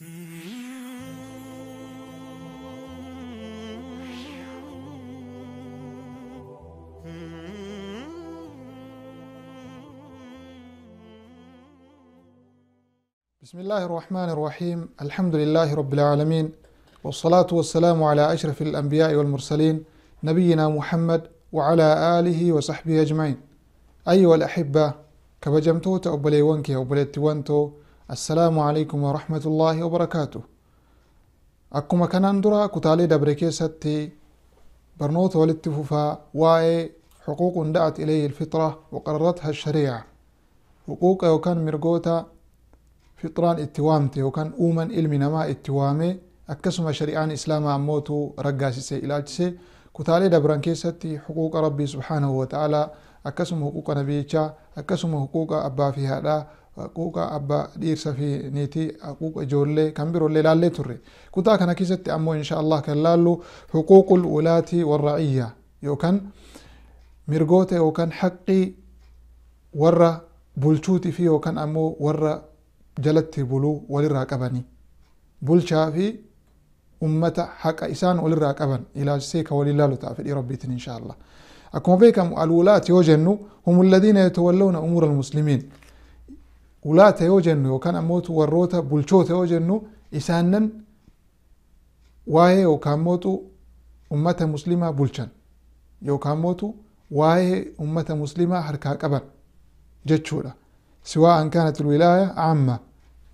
بسم الله الرحمن الرحيم الحمد لله رب العالمين والصلاة والسلام على أشرف الأنبياء والمرسلين نبينا محمد وعلى آله وصحبه أجمعين أيها الأحبة كبجمتو تأبلي وانكي أبلي تيوانتو assalaamu alaikum warahmatullaahi wabarakaatu akkuma kanaan dura kutaalee dabre keessatti barnoota walitti fufaa waa'ee xuquuqun da'at ilayhi ilfitra waqarratha ashariica huquuqa yookaan mirgoota fitraan itti waamte yookaan uuman ilmi namaa itti waame akkasuma shari'aan islaamaa ammootu raggaasise ilaalchise kutaalee dabran keessatti xuquuqa rabbii subxaanahu wa ta'aalaa akkasuma huquuqa nabiyichaa akkasuma huquuqa abbaa fi haadhaa haquuqa abbaa dhiirsa fi niitii haquuqa ijoollee kan biroollee laallee turre kutaa kana keessatti ammoo insha allah kan laallu huquuqul wulaati warra'iyya yookaan mirgoota yookaan haqqii warra bulchuuti fi yookaan ammoo warra jalatti buluu walirraa qabanii bulchaa fi ummata haqa isaan walirraa qaban ilaalchisee ka walii laalu ta'a fedhii rabbiitiin insha allah akkuma beekamu alwulaat yoo jennu hum alladhiina yatawallawna umuura almuslimiin ulaata yoo jennu yookaan ammoo warroota bulchoota yoo jennu isaannan waa'ee yookaan mootu ummata muslimaa bulchan yookaan mootu waa'ee ummata muslimaa harkaa qaban jechuudha siwaa an kaanat wilaaya amma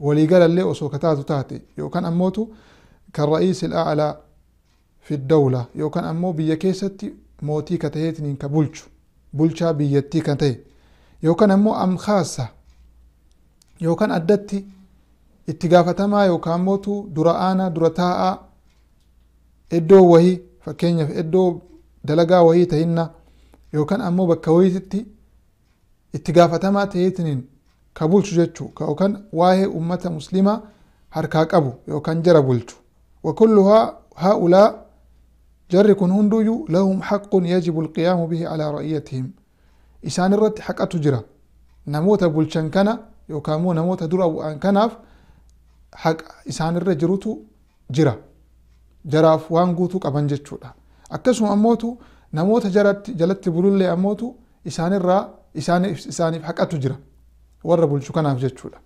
waliigalallee osoo kataatu taate yookaan ammootu kan ra'iisi al'aalaa fi dawla yookaan ammoo biyya keessatti mootii ka taheetiniin ka bulchu bulchaa biyyattii kan ta'e yookaan ammoo am yookaan addatti itti gaafatamaa yookaan mootu dura aanaa dura taa'aa iddoo wahii fakkeenyaaf iddoo dalagaa wahii tahinna yookaan ammoo bakka wayiitti itti gaafatamaa ta'eetiniin ka bulchu jechuu yookaan waa'ee ummata muslimaa harkaa qabu yookaan jara bulchu وكل هؤلاء جر كن هندوي لهم حق يجب القيام به على رعيتهم إسان الرد حق أتجرى نموت بلشن كان yookaan immoo namoota dura bu'an kanaaf haqa isaanirra jirutu jira jaraaf waan guutuu qaban jechuudha akkasuma ammootu namoota jalatti bulullee ammootu isaanirraa isaaniif isaaniif haqatu jira warra bulchu kanaaf jechuudha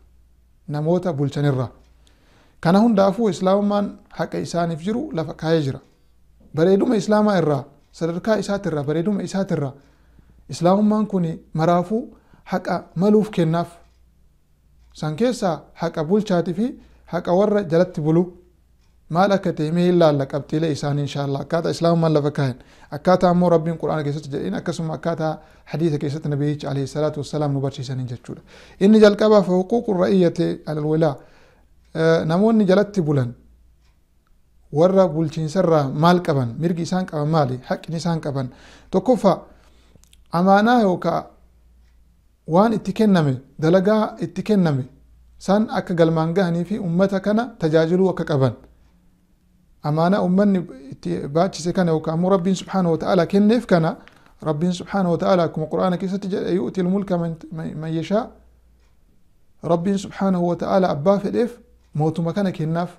namoota bulchanirraa kana hundaafuu islaamummaan haqa isaaniif jiru lafa kaayee jira bareeduma islaamaa irraa sadarkaa isaatirraa bareeduma isaatirraa islaamummaan kun maraafuu haqa maluuf kennaaf san keessaa haqa bulchaatii fi haqa warra jalatti bulu maal akka ta'e mee ilaalla qabxiilee isaanii inshaallah akkaataa islaamumaan lafa kaayan akkaataa ammoo rabbiin quraana keessatti jedhin akkasuma akkaataa hadiisa keessatti nabiyyichi alayhi salaatu wassalaam nu barsiisaniin jechuudha inni jalqabaaf huquuqu ra'iyyate alalwilaa namoonni jalatti bulan warra bulchiinsarraa maal qaban mirgi isaan qaban maali haqqin isaan qaban tokkoffaa amaanaa yookaan وان اتكنمي دلقا اتكنمي سان اكا قلمان قهني في امتا كان تجاجلو وكا قبن امانا امان باتش سيكان يوكا رب سبحانه وتعالى كنف كان رب سبحانه وتعالى كم القرآن كيسا يؤتي الملك من, من يشاء رب سبحانه وتعالى أبا في الإف موت مكانك الناف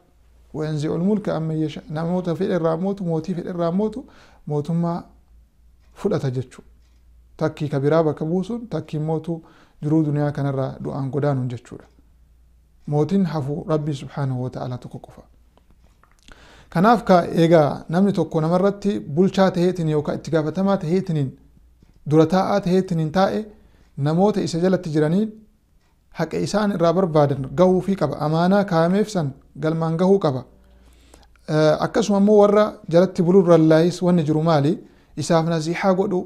وينزع الملك أما يشاء نموت في الراموت موتي في الراموت موت ما فلأ تجتشو takkii kabiraa bakka buusuun takkii mootu jiruu duniyaa kanarraa du'aan godaanuun jechuudha. Mootiin hafu rabbi subhaanahu wa ta'ala tokko qofa. Kanaaf ka egaa namni tokko namarratti bulchaa taheetiin yookaan itti gaafatamaa taheetiniin dura taa'aa taheetiniin taa'e namoota isa jalatti jiraniin haqa isaan irraa barbaadan gahuu fi qaba amaanaa kaameef san galmaan gahuu qaba. Akkasuma immoo warra jalatti buluu laayis wanni jiru maali isaaf nasihaa godhu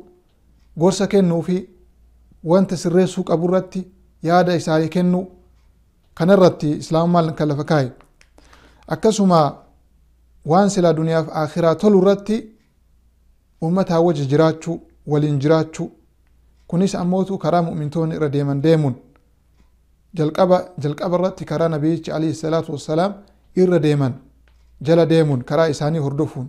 gorsa fi wanta sirreessuu qabu irratti yaada isaanii kennu kanarratti islaamummaan kan lafa kaaye akkasuma waan silaa duniyaaf akhiraa tolu irratti ummataa waje jiraachuu waliin jiraachuu kunis ammootu karaa mu'mintoonni irra deeman deemuun jalqaba jalqaba irratti karaa nabiyichi alayhi salaatu wassalaam irra deeman jala deemuun karaa isaanii hordofuun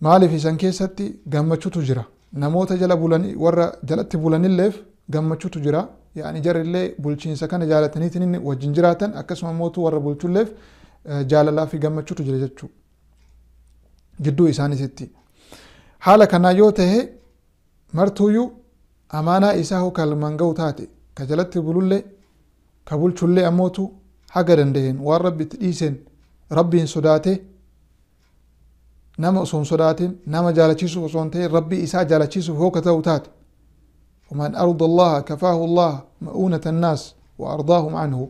maaliif isan keessatti gammachuutu jira namoota jala bulanii warra jalatti bulanilleef gammachuutu jira yaani jarrillee bulchiinsa kana jaalataniitiin inni wajjin jiraatan akkasuma mootuu warra bulchulleef eh, jaalalaa fi gammachuutu jira jechuu gidduu isaaniisitti haala kanaa yoo tahe martuuyyuu amaanaa isaa hoo kalman ga'u taate ka jalatti bulullee ka bulchullee ammootu haga danda'een waan rabbi itti dhiiseen rabbiin sodaate nama osoo hin sodaatin nama jaalachiisuuf osoo hin ta'in rabbii isaa jaalachiisuuf hooka taate ومن أرض الله كفاه الله مؤونة الناس وأرضاهم عنه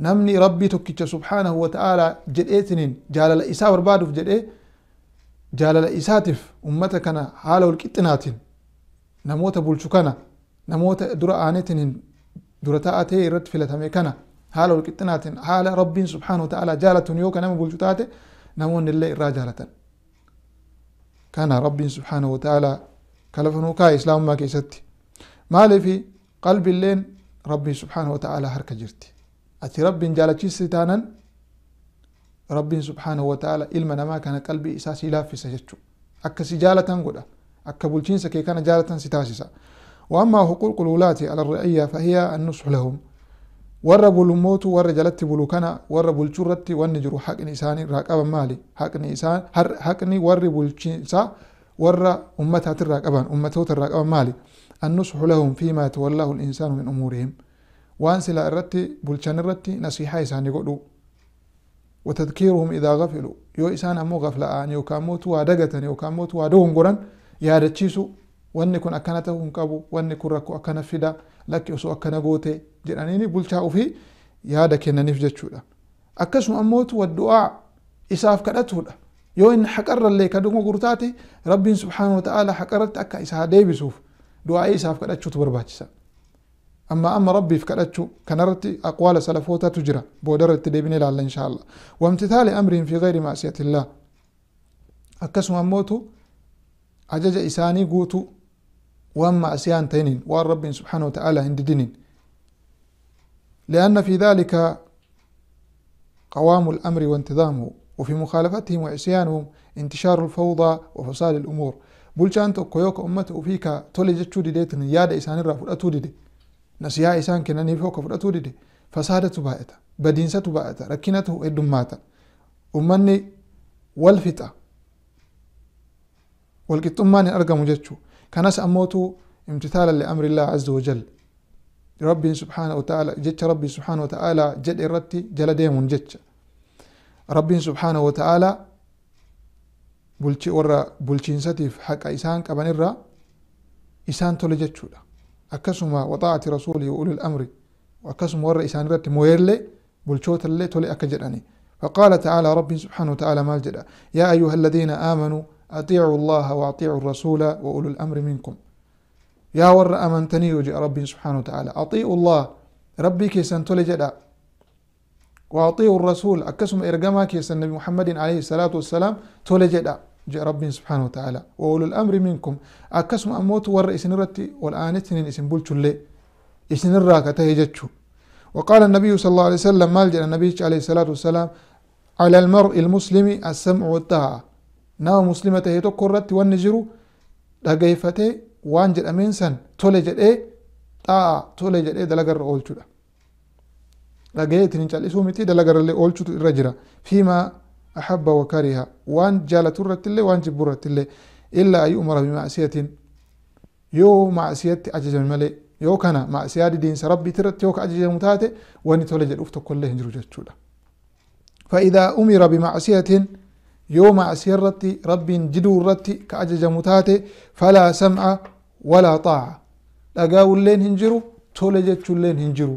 نمني ربي تكيت سبحانه وتعالى جدئتن جال لإساء بربادف جدئ جال لإساتف أمتكنا حالو الكتنات نموت بلشكنا نموت درآنتن درتاءتي رد في لتميكنا حالو الكتنات حال ربي سبحانه وتعالى جالة يوكا نم بلشتات نمون الله راجالة كان رب سبحانه وتعالى كلفنو كا إسلام ما كيستي مالي في قلب اللين ربي سبحانه وتعالى هرك جرتي أتي رب جالا تيستانا رب سبحانه وتعالى إلما نما كان قلبي إساسي لا في سجدتو أكا سجالة قد أكا بلتين سكي كان جالة ستاسسا وأما حقوق الولاة على الرعية فهي النصح لهم warra gulumootu warra jalatti bulu kana warra bulchuu irratti wanni jiru haqni isaanii irraa qaban maali haqni isaan haqni warri bulchiinsa warra ummataati irraa qaban ummatoota irraa qaban maali annusxu lahum fiimaa yatawallaahu linsaanu min umuurihim waan silaa irratti bulchan irratti nasiihaa isaanii godhu watadkiiruhum idaa gafilu yoo isaan ammoo gafla'an yookaan ammoo waa dagatan yookaan ammoo waa dogongoran yaadachiisu wanni kun akkana ta'uu hin qabu wanni kun rakkoo akkana fida lakki osoo akkana goote jedhaniini bulchaa'uu fi yaada kennaniif jechuudha akkasuma ammootu waddu'aa isaaf kadhatuudha yoo inni haqarrallee kadhuma gurtaate rabbiin subhaanahu ta'ala haqarratti akka isaa deebisuuf du'aa'ii isaaf kadhachuutu barbaachisa amma amma rabbiif kadhachuu kanarratti aqwaala salafootatu jira boodarratti deebine ilaalla insha allah wamtitaali amrihin fi gayri maasiyatillaah akkasuma ammootu ajaja isaanii guutuu وأما عصيان تينين وأن سبحانه وتعالى عند دينين لأن في ذلك قوام الأمر وانتظامه وفي مخالفتهم وعصيانهم انتشار الفوضى وفساد الأمور بل شانت قيوك أمته فيك تولي جت ديتن يادا إسان الرافو أتودي دي نسيا إسان كناني فوق فرأتودي دي فسادة تبائتا بدينسة تبائتا ركنته إدماتا أمني والفتا والكتماني أرقى مجتشو كانس أموتو امتثالا لأمر الله عز وجل ربي سبحانه وتعالى جت ربي سبحانه وتعالى جد الرتي جل ديم جت ربي سبحانه وتعالى بلشي ورا بلشين ستيف حق إسان كبنرة إسان تولجت شولا أكسما وطاعة رسوله وأولي الأمر وأكسما ورا إسان رت مويرلي بلشوت اللي تولي أكجراني فقال تعالى ربي سبحانه وتعالى مال جدا يا أيها الذين آمنوا أطيعوا الله وأطيعوا الرسول وأولو الأمر منكم يا ور أمنتني وجاء ربي سبحانه وتعالى أطيعوا الله ربي كي سنتولي جدا وأطيعوا الرسول أكسم إرقما كي النبي محمد عليه الصلاة والسلام تولي جدا جاء ربي سبحانه وتعالى وأولو الأمر منكم أكسم أموت ور والآن والآنتني إسن بلتو اللي إسنرا كتهجتشو وقال النبي صلى الله عليه وسلم مال النبي عليه الصلاة والسلام على المرء المسلم السمع والطاعة nama muslima ta'e tokko irratti wanni jiru dhageeffatee waan jedhameen san tole jedhee xaa'a tole jedhee dalagarra oolchudha. dhaga'ee ittiin hin cal'isuu miti dalagarallee oolchutu irra jira fiimaa ahabba wakariha waan jaalatu irrattillee waan jibbu irrattillee illaa ayu umara bimacsiyatiin yoo macsiyatti ajajame malee yoo kana macsiyaa didiinsa rabbiit irratti yoo ka ajajamu taate wanni tole jedhuuf tokkollee hin jiru jechuudha. فإذا أمر بمعصية yoo maasii irratti rabbiin jiduu irratti ka ajajamu taate falaa sam'a walaa xaa'a dhagaawulleen hin jiru tole jechuulleen hin jiru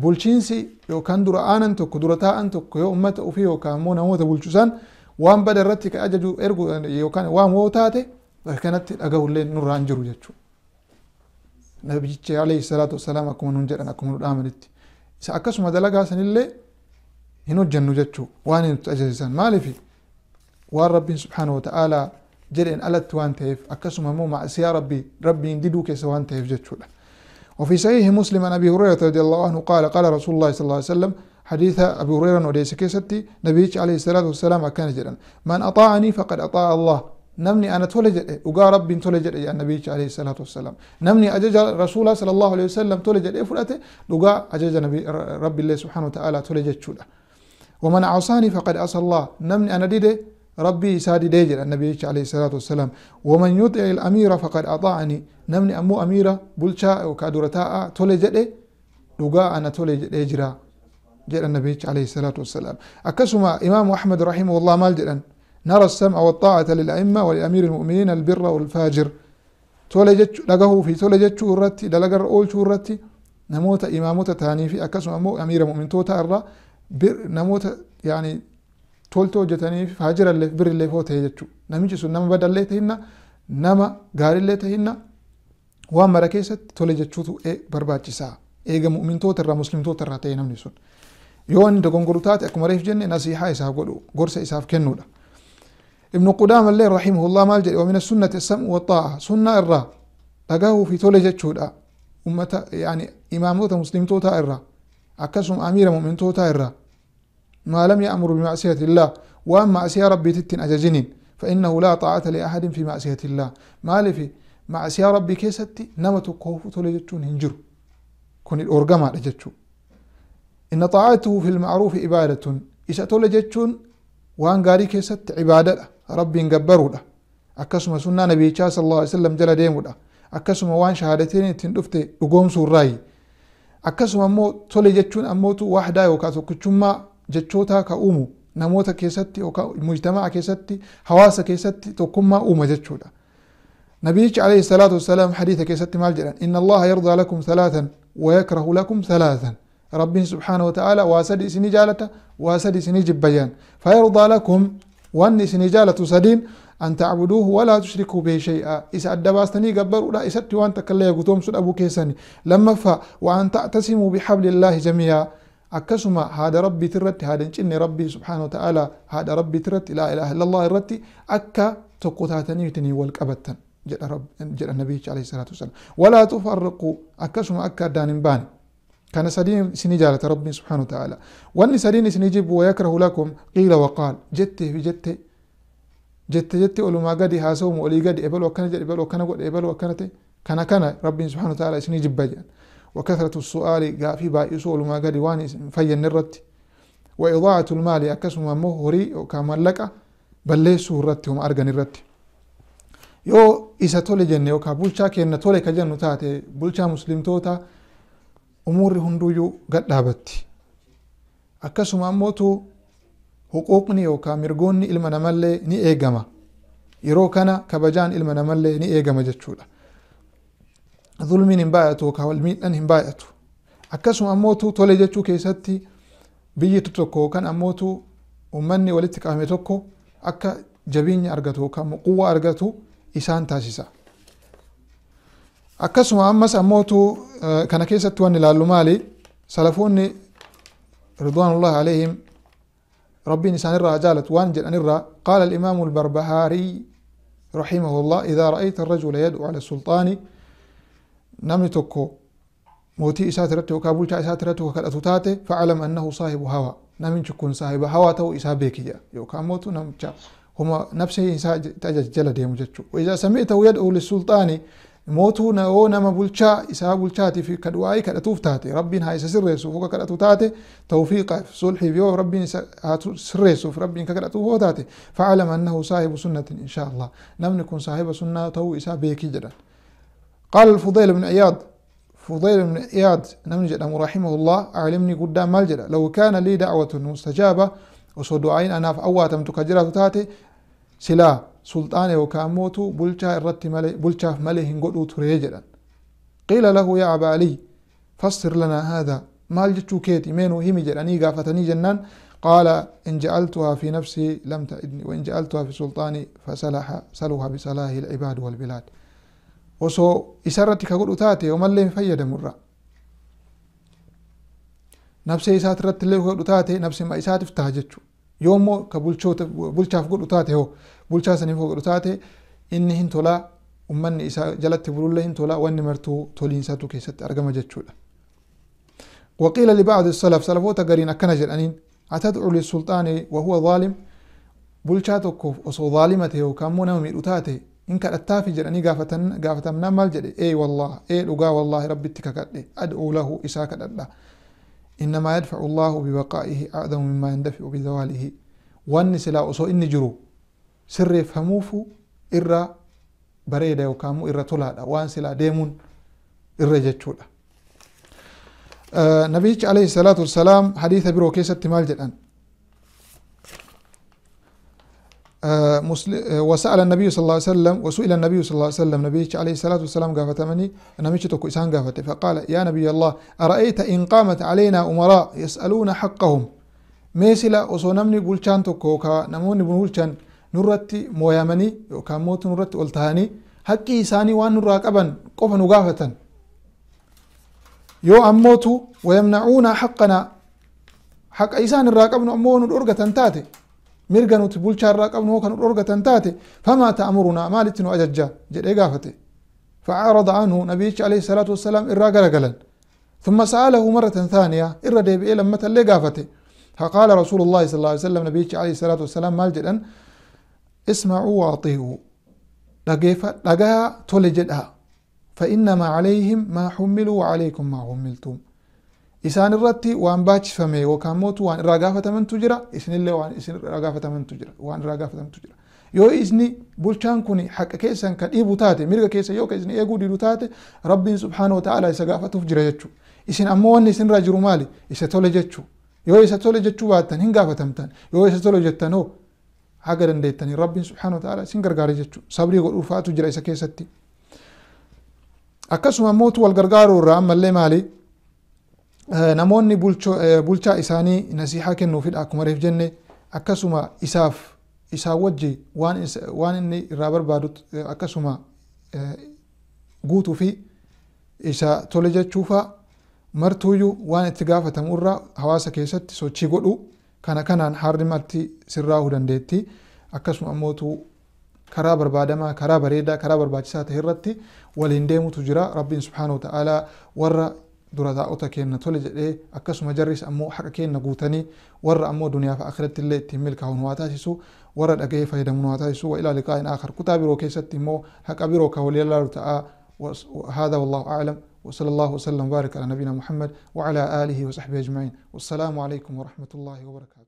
bulchiinsi yookaan dura aanan tokko dura taa'an tokko yoo ummata ofii yookaan immoo namoota bulchusan waan bada irratti ka ajaju ergu yookaan waan woo taate kanatti dhagaahulleen nurraa hin jiru jechuudha. Nabiyyichi alayhi salaatu wasalaam akkuma nun jedhan akkuma nu dhaamanitti. Isa akkasuma dalagaa sanillee hin hojjennu jechuu waan hin ajajsisan maalifi waan rabbiin subxaana wata'aalaa jedheen alatti waan ta'eef akkasuma immoo macsiyaa ربي rabbiin diduu keessa waan ta'eef jechuudha وفي صحيح مسلم عن ابي هريره رضي الله عنه قال قال رسول الله صلى الله عليه وسلم حديث ابي هريره وليس كيستي نبيك عليه الصلاه والسلام كان جدا من اطاعني فقد اطاع الله نمني انا تولجت وقال ربي تولجت يا النبي عليه الصلاه والسلام نمني اجج رسول صلى الله عليه وسلم تولجت فلاته لقى اجج نبي ربي الله سبحانه وتعالى تولجت شوله ومن عصاني فقد عصى الله نمني أنا ديدي ربي سادي ديجر النبي عليه الصلاة والسلام ومن يطع الأمير فقد أطاعني نمني أمو أميرة بلشا وكادورتاء تولي جدي دوغا أنا تولي ديجرا جد النبي عليه الصلاة والسلام أكسما إمام أحمد رحمه الله مال نرى السمع والطاعة للأئمة والأمير المؤمنين البر والفاجر تولي لقه في تولي جتش ورتي دلقر أول شورتي نموت إماموت تاني في أكسما أمو أمير مؤمن توتا بر نموت يعني طول تو جتني فاجر اللي بر اللي فوت هي جتشو نمي جسون نما بدل اللي تهينا نما غار اللي تهينا وام مراكيسة طول جتشو تو اي برباد جسا اي غم مؤمن تو ترى مسلم تو ترى تهينا من يسون يوان دقون قروتات اكما ريف جنة نصيحة اساف قولو قرس اساف كنولا ابن قدام الله رحمه الله مال جل ومن السنة السمع والطاعة سنة الرا تقاهو في طول جتشو دا أمتا يعني إمام توتا مسلم توتا الرا توتا إرى ما لم يأمر بمعصية الله illah waan ربي تتن ajajinin فإنه لا طاعة لأحد في معصية الله مالف معصية ربي كيستي نمت تكوف تلجتون هنجر كن الأرقما لجتشو إن طاعته في المعروف إبادة إسا تلجتون وان غاري كيست عبادة ربي انقبرو له أكسم سنة نبي صلى الله عليه وسلم جل ديمو ده أكسما وان شهادتين تندفت أقوم سوراي akkasuma immoo tole jechuun ammootu wahdaa yookaan tokkichummaa jechootaa ka uumu namoota keessatti yookaan mujtamaa keessatti hawaasa keessatti tokkummaa uuma jechuudha. نبيك عليه الصلاة والسلام حديث كيست مال جلن إن الله يرضى لكم ثلاثا ويكره لكم ثلاثا رب سبحانه وتعالى واسد سني جالة واسد سني جبيان فيرضى لكم وأني سني جالة سدين أن تعبدوه ولا تشركوا به شيئا إس أدباستني قبر ولا إسات وان تكلا يقوتوم سود أبو كيساني لما فا وأن تعتسموا بحبل الله جميعا أكسما هذا ربي ترت هذا إن ربي سبحانه وتعالى هذا ربي ترت لا إله إلا الله رتي أكا تقوتاتني تني والكبتن جل رب جل النبي عليه الصلاة والسلام ولا تفرقوا أكسما أكا دانبان كان سدين سنجالة ربي سبحانه وتعالى وأن سدين سنجيب ويكره لكم قيل وقال جته بجته jette jetti olumaa gadi haasawu olii gadi ebaluu akkana jedhe ebaluu akkana godhe ebaluu akkana ta'e kana kana rabbiin subhaana wa ta'ala isinii jibba jedhan wakathratu su'aali gaafii baay'isuu olumaa gadi waan hin fayyadne irratti wa idaa'atu lmaali akkasuma ammoo horii yookaan mallaqa balleessuu irratti homa argan irratti yoo isa tole jenne yookaan bulchaa kenna tole ka jennu taate bulchaa muslimtoota umuurri hunduyyuu gad dhaabatti akkasuma ammootu huquuqni yookaan mirgoonni ilma namallee ni eegama yeroo kana kabajaan ilma namallee ni eegama jechuudha zulmiin hin baay'atu yookaan wal miidhan hin baay'atu akkasuma ammootu tole jechuu keessatti biyyi tokko yookaan ammootu ummanni walitti qabame tokko akka jabiinya argatu yookaan quwwa argatu isaan taasisa akkasuma ammas ammootu kana keessatti waan ilaallu maali salafoonni ridwaanullahi alayhim ربي نسان الرا جالت وانجل أن الرا قال الإمام البربهاري رحمه الله إذا رأيت الرجل يدعو على السلطان نمني موتي إساترته وكابولتا إساترته وكالأتوتاته فعلم أنه صاحب هوى نمن صاحب هوى تو إسا بيكيا يوكا موتو نمشا هما نفسه إسا تجد جلد يمجتشو وإذا سمعته يدعو للسلطان mootuu na oo nama bulchaa isaa bulchaatiif kadhu waa'ee kadhatuuf taate rabbiin haa isa sirreessuuf oga kadhatu taate tawfiiqaaf sulxiif yoo rabbiin isa haa sirreessuuf rabbiin ka kadhatuuf oo taate facalama annahu saahibu sunnatin insha allah namni kun saahiba sunnaa ta'uu isaa beekii jedhan qaala alfudayl bnu iyaad فضيل بن إياد نمجد رحمه الله علمني قدام مالجد لو كان لي دعوة مستجابة وصدعين أنا في أواتم تكجرة تاتي سلا سلطان أو كاموتو بلشا الرت ملي بلشا ملي هنقول تريجلا قيل له يا أبا علي فسر لنا هذا ما الجتو كيتي مينو هيمجر أني قافتني جنان قال إن جعلتها في نفسي لم تعدني وإن جعلتها في سلطاني فسلح سلوها بصلاح العباد والبلاد وسو إسارتك قد أتاتي وما اللي فيد مرة نفسي إسارت رت اللي قد نفسي ما إسارت افتاجتشو yoommoo ka bulchaaf godhu taate hoo bulchaa saniif hoo godhu taate inni hin tolaa ummanni isaa jalatti bulullee وان مرتو تولين ساتو toliinsaatu keessatti argama jechuudha. وقيل لبعض السلف سلفوتا قرين أكنا جلانين أتدعو للسلطان وهو ظالم بلشاتك أصو ظالمته وكامونا وميرتاته إن كان التافي قافة قافة من مال جلي أي والله أي لقا والله ربي اتكا أدعو له إساك الله إنما يدفع الله ببقائه أعظم مما يندفع بزواله وأن سلا أصو إن جرو سر يفهموف إرى بريدة وكامو إرى طلادة وأن سلا ديمون إرى جتشولة آه نبيك عليه الصلاة والسلام حديث برو كيسة جدًا آه، آه، وسأل النبي صلى الله عليه وسلم وسئل النبي صلى الله عليه وسلم نبي عليه الصلاة والسلام قافتمني نمشي تكو إسان قافته فقال يا نبي الله أرأيت إن قامت علينا أمراء يسألون حقهم ميسلا وصنمني قلشان تكو نموني بنقلشان نورتي مويامني يوكا موت نرتي ولتهاني حقي إساني وان نراقبا قفا نقافة يو أموتو ويمنعون حقنا حق إيسان الراكب نعمون الأرقة تنتاتي mirga nuti bulchaa irraa qabnu kan nu dhorgatan taate famaa ta'murunaa maalitti nu ajajja jedhee gaafate فأعرض عنه نبيك عليه الصلاة والسلام إرى قلقلا ثم سأله مرة ثانية إرى ديبئي لما تلي فقال رسول الله صلى الله عليه وسلم نبيك عليه الصلاة والسلام مال جدا اسمعوا وأطيعوا لقيفة لقاها تولي فإنما عليهم ما حملوا وعليكم ما حملتم isaan irratti waan baachifame yookaan mootu waan irraa gaafatamantu jira isinillee waan isin irraa gaafatamantu jira waan irraa gaafatamantu jira yoo isni bulchaan kun haqa keessan kan dhiibu taate mirga keessa yoo ka isni eeguu didu taate rabbiin subhaanahu ta'ala isa gaafatuuf jira jechuu isin ammoo wanni isinirraa jiru maali isa tole jechuu yoo isa tole jechuu baattan hin gaafatamtan yoo isa tole jettan hoo haga dandeettanii rabbiin subhaanahu ta'ala isin gargaara jechuu sabrii godhuufaatu jira isa keessatti akkasuma mootu wal gargaaruu irraa ammallee maali namoonni bulchaa isaanii nasiihaa kennuufidha akkuma reef jenne akkasuma isaaf isaa wajji waan inni irraa barbaadu akkasuma guutuu fi isa tole jechuufa martuuyyuu waan itti gaafatamu irraa hawaasa keessatti sochii godhu kana kanaan harrimatti sirraahuu dandeetti akkasuma ammootu karaa barbaadamaa karaa bareedaa karaa barbaachisaa ta'e irratti waliin deemutu jira rabbiin subhaanahu ta'aalaa warra درادا اوتا كين نتولي جده اكاسو مجرس امو حقا كين نغوتاني ور امو دنيا فا اخرت اللي تيميل كاون واتاسيسو ور الاغي فايدا من واتاسيسو وإلى لقاء آخر كتابي رو كيسات تيمو حقا برو كاولي الله رتاء وهذا والله أعلم وصلى الله وسلم وبارك على نبينا محمد وعلى آله وصحبه أجمعين والسلام عليكم ورحمة الله وبركاته